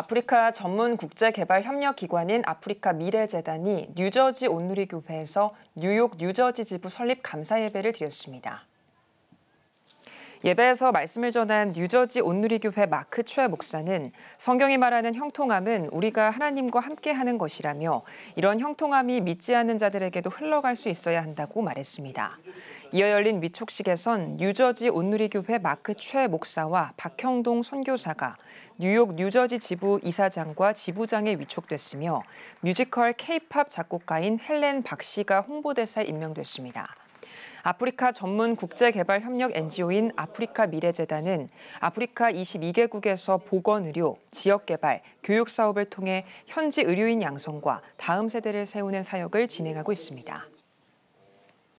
아프리카 전문 국제개발협력기관인 아프리카 미래재단이 뉴저지 온누리교회에서 뉴욕 뉴저지 지부 설립 감사 예배를 드렸습니다. 예배에서 말씀을 전한 뉴저지 온누리교회 마크 최 목사는 성경이 말하는 형통함은 우리가 하나님과 함께하는 것이라며 이런 형통함이 믿지 않는 자들에게도 흘러갈 수 있어야 한다고 말했습니다. 이어 열린 미촉식에선 뉴저지 온누리교회 마크 최 목사와 박형동 선교사가 뉴욕 뉴저지 지부 이사장과 지부장에 위촉됐으며 뮤지컬 케이팝 작곡가인 헬렌 박 씨가 홍보대사에 임명됐습니다. 아프리카 전문 국제개발협력 NGO인 아프리카 미래재단은 아프리카 22개국에서 보건의료, 지역개발, 교육사업을 통해 현지 의료인 양성과 다음 세대를 세우는 사역을 진행하고 있습니다.